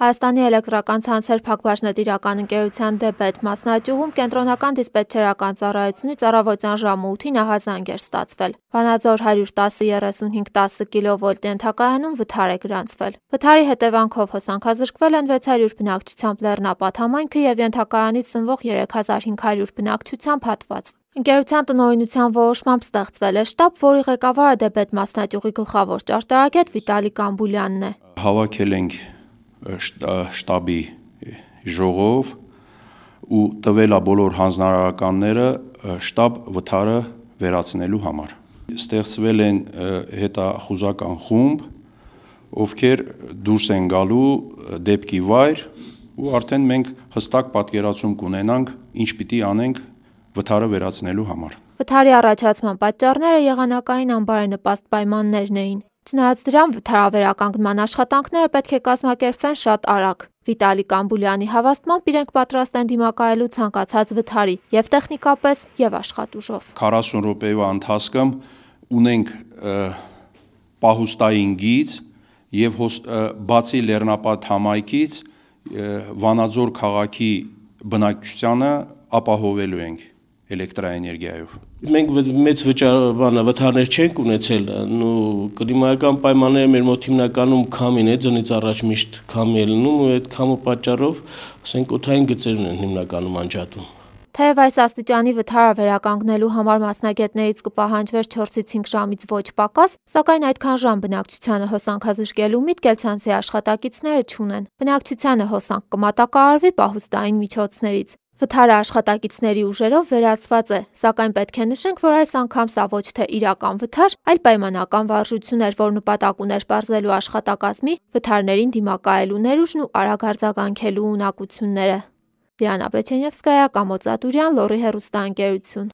Հայաստանի էլեկտրական ցանցեր փակbaşնետիրական ընկերության դեպետ մասնաճյուղում կենտրոնական դիսպետչերական ծառայությունից առավոտյան ժամը 8-ին ահազանգ էր ստացվել։ Վանաձոր 110-35-10 կիլովոլտ ենթակայանում վթար է գրանցվել։ Վթարի հետևանքով հոսանքազրկվել են 600 բնակչությամբ Լեռնապատ համայնքը եւ ենթակայանից սնվող 3500 բնակչությամբ հատված։ Ընկերության տնօրինության որոշմամբ ստեղծվել է շտաբ, որի ղեկավարը դեպետ մասնաճյուղի գլխավոր ճարտարապետ Վիտալի Կամբուլյանն է։ Հավաքել ենք շտաբի ժողով ու տվել է բոլոր հանձնարարականները շտաբ վթարը վերացնելու համար։ Ստեղծվել են հետախուզական խումբ, ովքեր դուրս են գալու դեպքի վայր ու արդեն մենք հստակ պատկերացում կունենանք, ինչ պիտի անենք վթարը վերացնելու համար։ Վթարի առաջացման պատճառները եղանակային անբարենպաստ պայմաններն էին։ Չնայած դրան թարավերականգնման աշխատանքները պետք է կազմակերպվեն շատ արագ։ Վիտալի Կամբուլյանի հավաստմամբ իրենք պատրաստ են դիմակայելու ցանկացած վթարի եւ տեխնիկապես եւ աշխատուժով։ 40 րոպեվա ընթացքում ունենք պահուստային գից եւ բացի Լեռնապատ համայնքից Վանաձոր քաղաքի բնակչությանը ապահովելու ենք էլեկտրաէներգիայով։ Մենք մեծ վճարանը վթարներ չենք ունեցել, նու կլիմայական պայմանները մեր մոտ հիմնականում քամին է, ձնից առաջ միշտ քամի է լինում ու այդ քամը պատճառով, ասենք, օթային գծերն են հիմնականում անջատում։ Թեև այս աստիճանի վթարը վերականգնելու համար մասնագետներից կպահանջվեր 4-ից 5 ժամից ոչ պակաս, սակայն այդքան ժամ բնակչությանը հոսանքազրկելու միտք էլ ցանցի աշխատակիցները չունեն։ Բնակչությանը հոսանք կմատակարարվի պահուստային միջոցներից։ Վթարը աշխատակիցների ուժերով վերացված է, սակայն պետք է նշենք, որ այս անգամ սա ոչ թե իրական վթար, այլ պայմանական վարժություն էր, որ նպատակ ուներ բարձելու աշխատակազմի վթարներին դիմակայելու ներուժն ու արագարձագանքելու ունակությունները։ Դիանա Պեչենևսկայա, Կամոց Ատուրյան, Լոռի հեռուստաընկերություն։